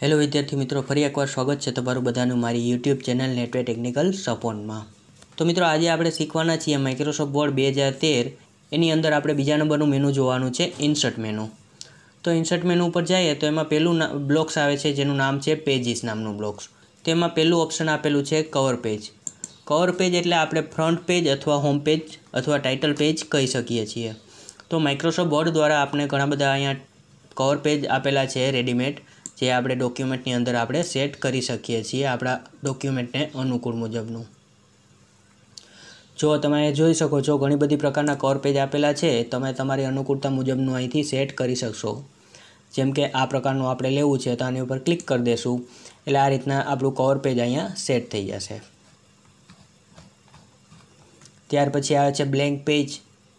hello વિદ્યાર્થી મિત્રો ફરી એકવાર સ્વાગત છે તમારું બધાનું મારી યુટ્યુબ ચેનલ નેટવે ટેકનિકલ સપોર્ટમાં તો મિત્રો આજે આપણે શીખવાના છીએ માઇક્રોસોફ્ટ બોર્ડ બે હજાર તેર એની અંદર આપણે બીજા નંબરનું મેનુ જોવાનું છે ઇન્સર્ટ મેનુ તો ઇન્સર્ટ મેનુ ઉપર જઈએ તો એમાં પહેલું બ્લોક્સ આવે છે જેનું નામ છે પેજીસ નામનું બ્લોક્સ તો એમાં પહેલું ઓપ્શન આપેલું છે કવર પેજ કવર પેજ એટલે આપણે ફ્રન્ટ પેજ અથવા હોમ પેજ અથવા ટાઇટલ પેજ કહી શકીએ છીએ તો માઇક્રોસોફ્ટ બોર્ડ દ્વારા આપણે ઘણા બધા અહીંયા કવર પેજ આપેલા છે રેડીમેડ જે આપણે ડોક્યુમેન્ટની અંદર આપણે સેટ કરી શકીએ છીએ આપણા ડોક્યુમેન્ટને અનુકૂળ મુજબનું જો તમે જોઈ શકો છો ઘણી બધી પ્રકારના કવર પેજ આપેલા છે તમે તમારી અનુકૂળતા મુજબનું અહીંથી સેટ કરી શકશો જેમ કે આ પ્રકારનું આપણે લેવું છે તો આની ઉપર ક્લિક કરી દેશું એટલે આ રીતના આપણું કવર પેજ અહીંયા સેટ થઈ જશે ત્યાર પછી આવે છે બ્લેન્ક પેજ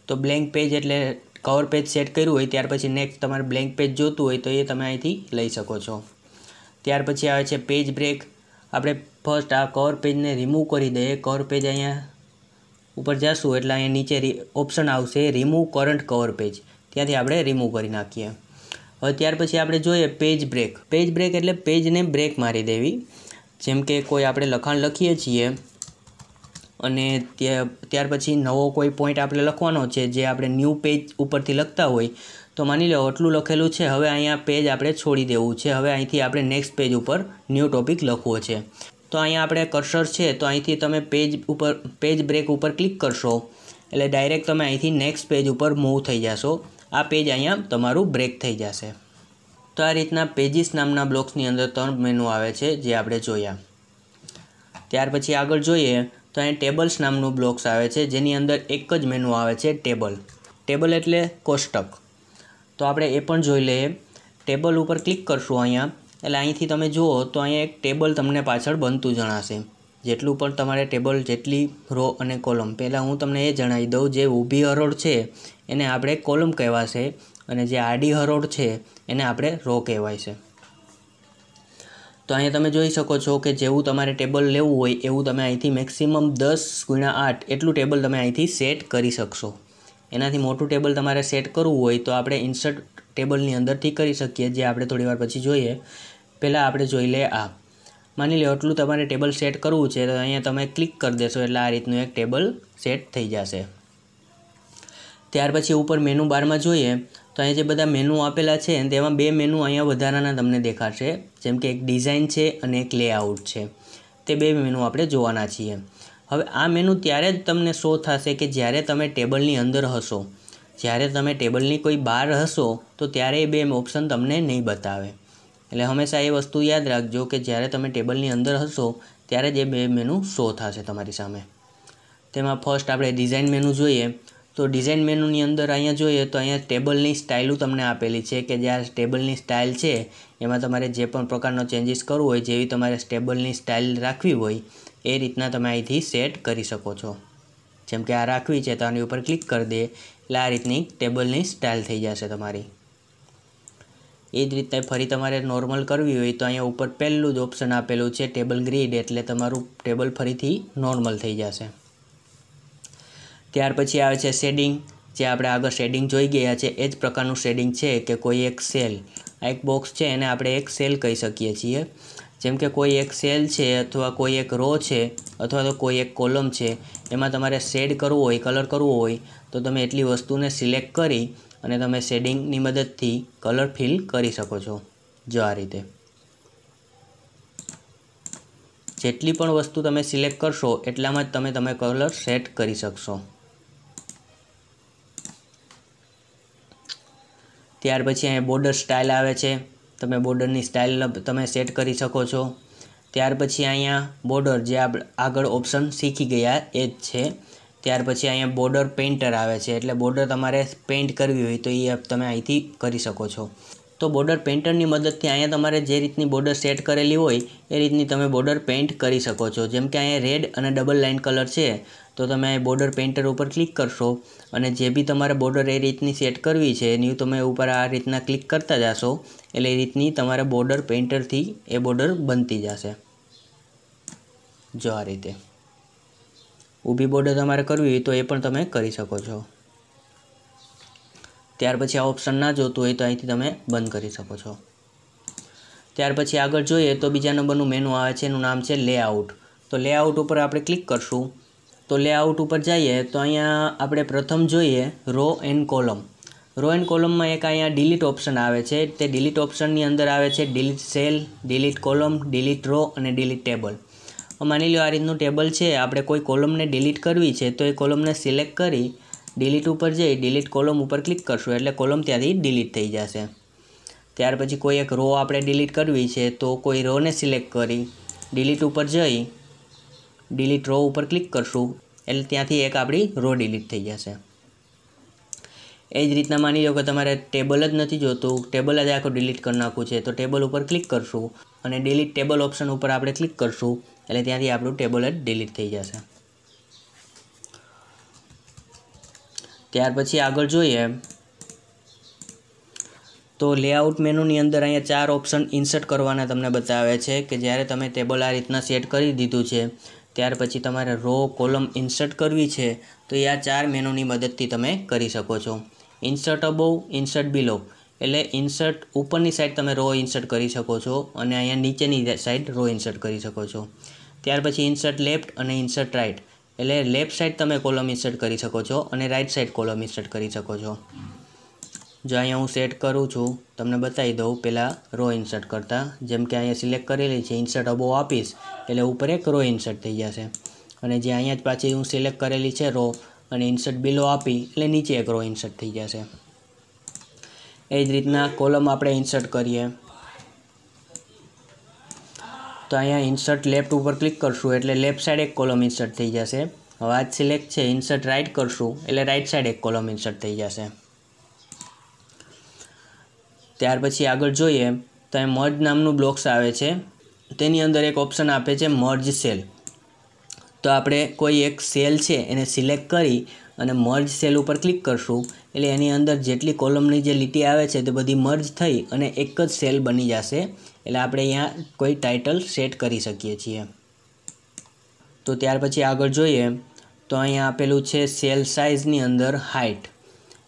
તો બ્લેન્ક પેજ એટલે કવર પેજ સેટ કર્યું હોય ત્યાર પછી નેક્સ્ટ તમારે બ્લેન્ક પેજ જોતું હોય તો એ તમે અહીંથી લઈ શકો છો ત્યાર પછી આવે છે પેજ બ્રેક આપણે ફર્સ્ટ આ કવર પેજને રિમૂવ કરી દઈએ કવર પેજ અહીંયા ઉપર જશું એટલે અહીંયા નીચે ઓપ્શન આવશે રિમૂવ કરંટ કવર પેજ ત્યાંથી આપણે રિમૂવ કરી નાખીએ હવે ત્યાર પછી આપણે જોઈએ પેજ બ્રેક પેજ બ્રેક એટલે પેજને બ્રેક મારી દેવી જેમ કે કોઈ આપણે લખાણ લખીએ છીએ અને ત્યાર પછી નવો કોઈ પોઈન્ટ આપણે લખવાનો છે જે આપણે ન્યૂ પેજ ઉપરથી લખતા હોય તો માની લો આટલું લખેલું છે હવે અહીંયા પેજ આપણે છોડી દેવું છે હવે અહીંથી આપણે નેક્સ્ટ પેજ ઉપર ન્યૂ ટોપિક લખવો છે તો અહીંયા આપણે કર્સર છે તો અહીંથી તમે પેજ ઉપર પેજ બ્રેક ઉપર ક્લિક કરશો એટલે ડાયરેક્ટ તમે અહીંથી નેક્સ્ટ પેજ ઉપર મૂવ થઈ જશો આ પેજ અહીંયા તમારું બ્રેક થઈ જશે તો આ રીતના પેજીસ નામના બ્લોક્સની અંદર ત્રણ મેનુ આવે છે જે આપણે જોયા ત્યાર પછી આગળ જોઈએ તો અહીં ટેબલ્સ નામનું બ્લોક્સ આવે છે જેની અંદર એક જ મેનુ આવે છે ટેબલ ટેબલ એટલે કોષ્ટક તો આપણે એ પણ જોઈ લઈએ ટેબલ ઉપર ક્લિક કરશું અહીંયા એટલે અહીંથી તમે જુઓ તો અહીંયા એક ટેબલ તમને પાછળ બનતું જણાશે જેટલું પણ તમારે ટેબલ જેટલી રો અને કોલમ પહેલાં હું તમને એ જણાવી દઉં જે ઊભી હરોળ છે એને આપણે કોલમ કહેવાશે અને જે આડી હરોળ છે એને આપણે રો કહેવાય છે તો અહીંયા તમે જોઈ શકો છો કે જેવું તમારે ટેબલ લેવું હોય એવું તમે અહીંથી મેક્સિમમ દસ ગુણા આઠ એટલું ટેબલ તમે અહીંથી સેટ કરી શકશો એનાથી મોટું ટેબલ તમારે સેટ કરવું હોય તો આપણે ઇન્સર્ટ ટેબલની અંદરથી કરી શકીએ જે આપણે થોડીવાર પછી જોઈએ પહેલાં આપણે જોઈ લઈએ આ માની લો એટલું તમારે ટેબલ સેટ કરવું છે તો અહીંયા તમે ક્લિક કરી દેશો એટલે આ રીતનું એક ટેબલ સેટ થઈ જશે ત્યાર પછી ઉપર મેનુ બારમાં જોઈએ તો અહીંયા જે બધા મેનુ આપેલા છે તેમાં બે મેનુ અહીંયા વધારાના તમને દેખાશે જેમ કે એક ડિઝાઇન છે અને એક લેઆઉટ છે તે બે મેનુ આપણે જોવાના છીએ હવે આ મેનુ ત્યારે જ તમને શો થશે કે જ્યારે તમે ટેબલની અંદર હશો જ્યારે તમે ટેબલની કોઈ બહાર હશો તો ત્યારે એ બે ઓપ્શન તમને નહીં બતાવે એટલે હંમેશા એ વસ્તુ યાદ રાખજો કે જ્યારે તમે ટેબલની અંદર હશો ત્યારે જ એ બે મેનુ શો થશે તમારી સામે તેમાં ફર્સ્ટ આપણે ડિઝાઇન મેનુ જોઈએ તો ડિઝાઇન મેનુની અંદર અહીંયા જોઈએ તો અહીંયા ટેબલની સ્ટાઇલો તમને આપેલી છે કે જે આ ટેબલની સ્ટાઇલ છે એમાં તમારે જે પણ પ્રકારનો ચેન્જીસ કરવો હોય જેવી તમારે સ્ટેબલની સ્ટાઇલ રાખવી હોય એ રીતના તમે અહીંથી સેટ કરી શકો છો જેમ કે આ રાખવી છે તો આની ઉપર ક્લિક કરી દે એટલે આ રીતની ટેબલની સ્ટાઇલ થઈ જશે તમારી એ જ રીતે ફરી તમારે નોર્મલ કરવી હોય તો અહીંયા ઉપર પહેલું જ ઓપ્શન આપેલું છે ટેબલ ગ્રીડ એટલે તમારું ટેબલ ફરીથી નોર્મલ થઈ જશે ત્યાર પછી આવે છે શેડિંગ જે આપણે આગળ શેડિંગ જોઈ ગયા છે એ જ પ્રકારનું શેડિંગ છે કે કોઈ એક સેલ આ એક બોક્સ છે એને આપણે એક સેલ કહી શકીએ છીએ જેમ કે કોઈ એક સેલ છે અથવા કોઈ એક રો છે અથવા તો કોઈ એક કોલમ છે એમાં તમારે શેડ કરવું હોય કલર કરવો હોય તો તમે એટલી વસ્તુને સિલેક્ટ કરી અને તમે શેડિંગની મદદથી કલર ફિલ કરી શકો છો જો આ રીતે જેટલી પણ વસ્તુ તમે સિલેક્ટ કરશો એટલામાં જ તમે તમે કલર સેટ કરી શકશો ત્યાર પછી અહીંયા બોર્ડર સ્ટાઇલ આવે છે તમે બોર્ડરની સ્ટાઇલ તમે સેટ કરી શકો છો ત્યાર પછી અહીંયા બોર્ડર જે આપણે આગળ ઓપ્શન શીખી ગયા એ જ છે ત્યાર પછી અહીંયા બોર્ડર પેઇન્ટર આવે છે એટલે બોર્ડર તમારે પેઇન્ટ કરવી હોય તો એ તમે અહીંથી કરી શકો છો તો બોર્ડર પેન્ટરની મદદથી અહીંયા તમારે જે રીતની બોર્ડર સેટ કરેલી હોય એ રીતની તમે બોર્ડર પેન્ટ કરી શકો છો જેમ કે અહીંયા રેડ અને ડબલ લાઇન કલર છે તો તમે બોર્ડર પેઇન્ટર ઉપર ક્લિક કરશો અને જે બી તમારે બોર્ડર એ રીતની સેટ કરવી છે એની તમે ઉપર આ રીતના ક્લિક કરતા જશો એટલે એ રીતની તમારે બોર્ડર પેન્ટરથી એ બોર્ડર બનતી જશે જો આ રીતે ઊભી બોર્ડર તમારે કરવી હોય તો એ પણ તમે કરી શકો છો ત્યાર પછી આ ઓપ્શન ના જોતું હોય તો અહીંથી તમે બંધ કરી શકો છો ત્યાર પછી આગળ જોઈએ તો બીજા નંબરનું મેનુ આવે છે એનું નામ છે લેઆઉટ તો લેઆઉટ ઉપર આપણે ક્લિક કરશું તો લેઆઉટ ઉપર જઈએ તો અહીંયા આપણે પ્રથમ જોઈએ row and column row and કોલમમાં એક અહીંયા ડિલીટ ઓપ્શન આવે છે તે ડિલીટ ઓપ્શનની અંદર આવે છે delete cell delete column delete row અને ડિલીટ ટેબલ માની લો આ રીતનું ટેબલ છે આપણે કોઈ કોલમને ડિલીટ કરવી છે તો એ કોલમને સિલેક્ટ કરી ડિલીટ ઉપર જઈ ડિલીટ કોલમ ઉપર ક્લિક કરશું એટલે કોલમ ત્યાંથી ડિલીટ થઈ જશે ત્યાર પછી કોઈ એક રો આપણે ડિલીટ કરવી છે તો કોઈ રોને સિલેક્ટ કરી ડિલીટ ઉપર જઈ ડિલીટ રો ઉપર ક્લિક કરશું એટલે ત્યાંથી એક આપણી રો ડિલીટ થઈ જશે એ જ રીતના માની લો કે તમારે ટેબલ જ નથી જોતું ટેબલ જ આખું ડિલીટ કરી નાખવું છે તો ટેબલ ઉપર ક્લિક કરશું અને ડિલીટ ટેબલ ઓપ્શન ઉપર આપણે ક્લિક કરશું એટલે ત્યાંથી આપણું ટેબલ જ ડિલીટ થઈ જશે ત્યાર પછી આગળ જોઈએ તો લેઆઉટ મેનુની અંદર અહીંયા ચાર ઓપ્શન ઇન્સર્ટ કરવાના તમને બતાવે છે કે જ્યારે તમે ટેબલ આ રીતના સેટ કરી દીધું છે ત્યાર પછી તમારે રો કોલમ ઇન્સર્ટ કરવી છે તો એ આ ચાર મેનુની મદદથી તમે કરી શકો છો ઇન્સર્ટ અબોવ ઇન્સર્ટ બિલો એટલે ઇન્સર્ટ ઉપરની સાઈડ તમે રો ઇન્સર્ટ કરી શકો છો અને અહીંયા નીચેની સાઈડ રો ઇન્સર્ટ કરી શકો છો ત્યાર પછી ઇન્સર્ટ લેફ્ટ અને ઇન્સર્ટ રાઇટ એટલે લેફ્ટ સાઈડ તમે કોલમ ઇન્સર્ટ કરી શકો છો અને રાઈટ સાઈડ કોલમ ઇન્સર્ટ કરી શકો છો જો અહીંયા હું સેટ કરું છું તમને બતાવી દઉં પહેલાં રો ઇન્સર્ટ કરતાં જેમ કે અહીંયા સિલેક્ટ કરેલી છે ઇન્સર્ટ અબો આપીશ એટલે ઉપર એક રો ઇન્સર્ટ થઈ જશે અને જે અહીંયા જ પાછી હું સિલેક્ટ કરેલી છે રો અને ઇન્સર્ટ બિલો આપી એટલે નીચે એક રો ઇન્સર્ટ થઈ જશે એ જ રીતના કોલમ આપણે ઇન્સર્ટ કરીએ તો અહીંયા ઇન્સર્ટ લેફ્ટ ઉપર ક્લિક કરશું એટલે લેફ્ટ સાઈડ એક કોલમ ઇન્સર્ટ થઈ જશે હવે આ સિલેક્ટ છે ઇન્સર્ટ રાઇટ કરશું એટલે રાઇટ સાઈડ એક કોલમ ઇન્સર્ટ થઈ જશે ત્યાર પછી આગળ જોઈએ તો અહીં મર્જ નામનું બ્લોક્સ આવે છે તેની અંદર એક ઓપ્શન આપે છે મર્જ સેલ તો આપણે કોઈ એક સેલ છે એને સિલેક્ટ કરી અને મર્જ સેલ ઉપર ક્લિક કરશું એટલે એની અંદર જેટલી કોલમની જે લીટી આવે છે તે બધી મર્જ થઈ અને એક જ સેલ બની જશે એટલે આપણે અહીંયા કોઈ ટાઇટલ સેટ કરી શકીએ છીએ તો ત્યાર પછી આગળ જોઈએ તો અહીંયા આપેલું છે સેલ સાઇઝની અંદર હાઇટ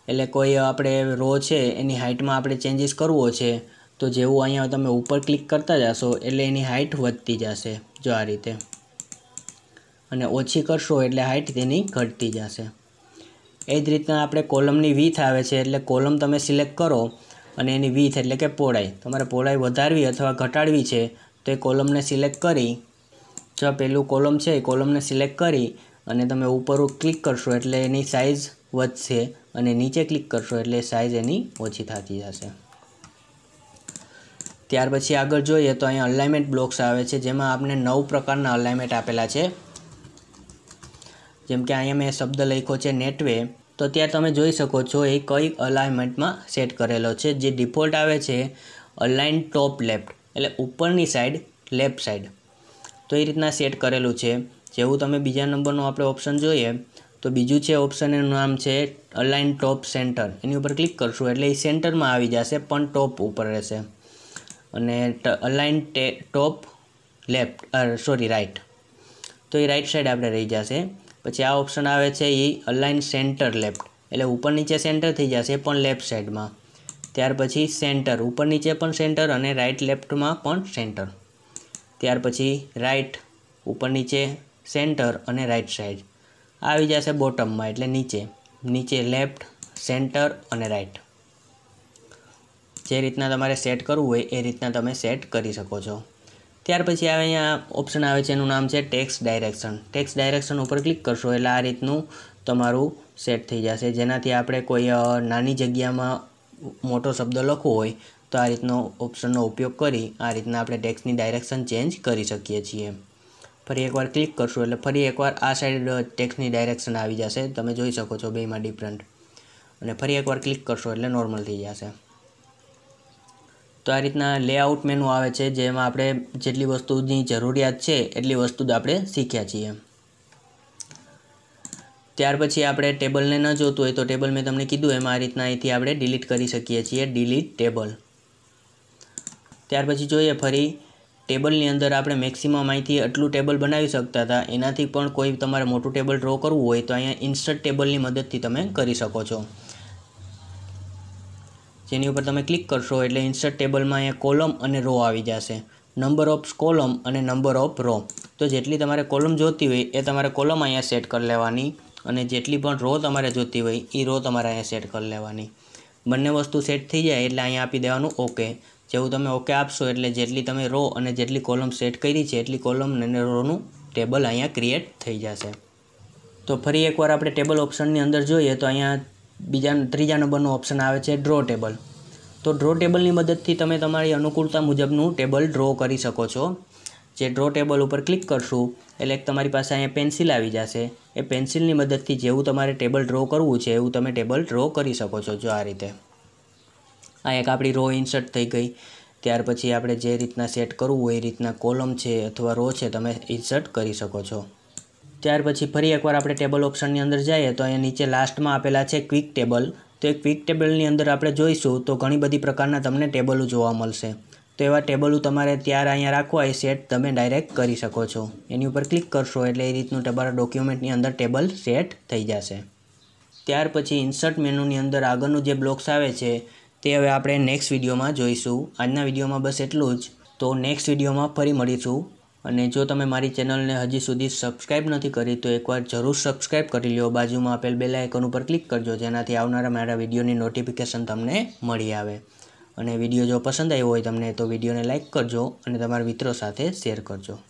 એટલે કોઈ આપણે રો છે એની હાઇટમાં આપણે ચેન્જીસ કરવો છે તો જેવું અહીંયા તમે ઉપર ક્લિક કરતા જશો એટલે એની હાઇટ વધતી જશે જો આ રીતે અને ઓછી કરશો એટલે હાઇટ તેની ઘટતી જશે એ જ રીતના આપણે કોલમની વીથ આવે છે એટલે કોલમ તમે સિલેક્ટ કરો અને એની વીથ એટલે કે પહોળાઈ તમારે પહોળાઈ વધારવી અથવા ઘટાડવી છે તો એ કોલમને સિલેક્ટ કરી જો પેલું કોલમ છે એ કોલમને સિલેક્ટ કરી અને તમે ઉપર ક્લિક કરશો એટલે એની સાઇઝ વધશે અને નીચે ક્લિક કરશો એટલે સાઇઝ એની ઓછી થતી જશે ત્યાર પછી આગળ જોઈએ તો અહીંયા અલાઇમેન્ટ બ્લોક્સ આવે છે જેમાં આપણે નવ પ્રકારના અલાઇમેન્ટ આપેલા છે જેમ કે અહીંયા મેં શબ્દ લખ્યો છે નેટવે તો ત્યાં તમે જોઈ શકો છો એ કઈ અલાઇમેન્ટમાં સેટ કરેલો છે જે ડિફોલ્ટ આવે છે અલાઇન ટોપ લેફ્ટ એટલે ઉપરની સાઈડ લેફ્ટ સાઈડ તો એ રીતના સેટ કરેલું છે જેવું તમે બીજા નંબરનું આપણે ઓપ્શન જોઈએ તો બીજું છે ઓપ્શન એનું નામ છે અલાઇન ટોપ સેન્ટર એની ઉપર ક્લિક કરશું એટલે એ સેન્ટરમાં આવી જશે પણ ટોપ ઉપર રહેશે અને align top left sorry right તો એ રાઈટ સાઈડ આપણે રહી જશે પછી આ ઓપ્શન આવે છે એ અલાઇન સેન્ટર લેફ્ટ એટલે ઉપર નીચે સેન્ટર થઈ જશે પણ લેફ્ટ સાઈડમાં ત્યાર પછી સેન્ટર ઉપર નીચે પણ સેન્ટર અને રાઇટ લેફ્ટમાં પણ સેન્ટર ત્યાર પછી રાઇટ ઉપર નીચે સેન્ટર અને રાઇટ સાઈડ આવી જશે બોટમમાં એટલે નીચે નીચે લેફ્ટ સેન્ટર અને રાઇટ જે રીતના તમારે સેટ કરવું હોય એ રીતના તમે સેટ કરી શકો છો ત્યાર પછી આવે અહીંયા ઓપ્શન આવે છે એનું નામ છે ટેક્સ ડાયરેક્શન ટેક્સ ડાયરેક્શન ઉપર ક્લિક કરશો એટલે આ રીતનું તમારું સેટ થઈ જશે જેનાથી આપણે કોઈ નાની જગ્યામાં મોટો શબ્દ લખવો હોય તો આ રીતનો ઓપ્શનનો ઉપયોગ કરી આ રીતના આપણે ટેક્સની ડાયરેક્શન ચેન્જ કરી શકીએ છીએ ફરી એકવાર ક્લિક કરશું એટલે ફરી એકવાર આ સાઈડ ટેક્સની ડાયરેક્શન આવી જશે તમે જોઈ શકો છો બેમાં ડિફરન્ટ અને ફરી એકવાર ક્લિક કરશો એટલે નોર્મલ થઈ જશે તો આ રીતના લેઆઉટ મેનુ આવે છે જેમાં આપણે જેટલી વસ્તુની જરૂરિયાત છે એટલી વસ્તુ આપણે શીખ્યા છીએ ત્યાર પછી આપણે ટેબલને ન જોતું હોય તો ટેબલ મેં તમને કીધું એમાં આ રીતના અહીંથી આપણે ડિલીટ કરી શકીએ છીએ ડિલીટ ટેબલ ત્યાર પછી જોઈએ ફરી ટેબલની અંદર આપણે મેક્સિમમ અહીંથી આટલું ટેબલ બનાવી શકતા હતા એનાથી પણ કોઈ તમારે મોટું ટેબલ ડ્રો કરવું હોય તો અહીંયા ઇન્સર્ટ ટેબલની મદદથી તમે કરી શકો છો જેની ઉપર તમે ક્લિક કરશો એટલે ઇન્સર્ટ ટેબલમાં અહીંયા કોલમ અને રો આવી જશે નંબર ઓફ કોલમ અને નંબર ઓફ રો તો જેટલી તમારે કોલમ જોતી હોય એ તમારે કોલમ અહીંયા સેટ કરી લેવાની અને જેટલી પણ રો તમારે જોતી હોય એ રો તમારે અહીંયા સેટ કરી લેવાની બંને વસ્તુ સેટ થઈ જાય એટલે અહીંયા આપી દેવાનું ઓકે જેવું તમે ઓકે આપશો એટલે જેટલી તમે રો અને જેટલી કોલમ સેટ કરી છે એટલી કોલમ અને રોનું ટેબલ અહીંયા ક્રિએટ થઈ જશે તો ફરી એકવાર આપણે ટેબલ ઓપ્શનની અંદર જોઈએ તો અહીંયા બીજા ત્રીજા નંબરનો ઓપ્શન આવે છે ડ્રો ટેબલ તો ડ્રો ટેબલની મદદથી તમે તમારી અનુકૂળતા મુજબનું ટેબલ ડ્રો કરી શકો છો જે ડ્રો ટેબલ ઉપર ક્લિક કરશું એટલે તમારી પાસે અહીંયા પેન્સિલ આવી જશે એ પેન્સિલની મદદથી જેવું તમારે ટેબલ ડ્રો કરવું છે એવું તમે ટેબલ ડ્રો કરી શકો છો જો આ રીતે આ એક આપણી રો ઇન્સર્ટ થઈ ગઈ ત્યાર પછી આપણે જે રીતના સેટ કરવું હોય એ રીતના કોલમ છે અથવા રો છે તમે ઇન્સર્ટ કરી શકો છો ત્યાર પછી ફરી એકવાર આપણે ટેબલ ઓપ્શનની અંદર જઈએ તો અહીંયા નીચે લાસ્ટમાં આપેલા છે ક્વિક ટેબલ તો એ ક્વિક ટેબલની અંદર આપણે જોઈશું તો ઘણી બધી પ્રકારના તમને ટેબલો જોવા મળશે તો એવા ટેબલો તમારે ત્યારે અહીંયા રાખવા એ સેટ તમે ડાયરેક્ટ કરી શકો છો એની ઉપર ક્લિક કરશો એટલે એ રીતનું તમારા ડોક્યુમેન્ટની અંદર ટેબલ સેટ થઈ જશે ત્યાર પછી ઇન્સર્ટ મેનુની અંદર આગળનું જે બ્લોક્સ આવે છે તે હવે આપણે નેક્સ્ટ વિડીયોમાં જોઈશું આજના વિડીયોમાં બસ એટલું જ તો નેક્સ્ટ વિડીયોમાં ફરી મળીશું અને જો તમે મારી ચેનલને હજી સુધી સબસ્ક્રાઈબ નથી કરી તો એકવાર જરૂર સબસ્ક્રાઇબ કરી લો બાજુમાં આપેલ બેલ આઇકન ઉપર ક્લિક કરજો જેનાથી આવનારા મારા વિડીયોની નોટિફિકેશન તમને મળી આવે અને વિડીયો જો પસંદ આવ્યો હોય તમને તો વિડીયોને લાઇક કરજો અને તમારા મિત્રો સાથે શેર કરજો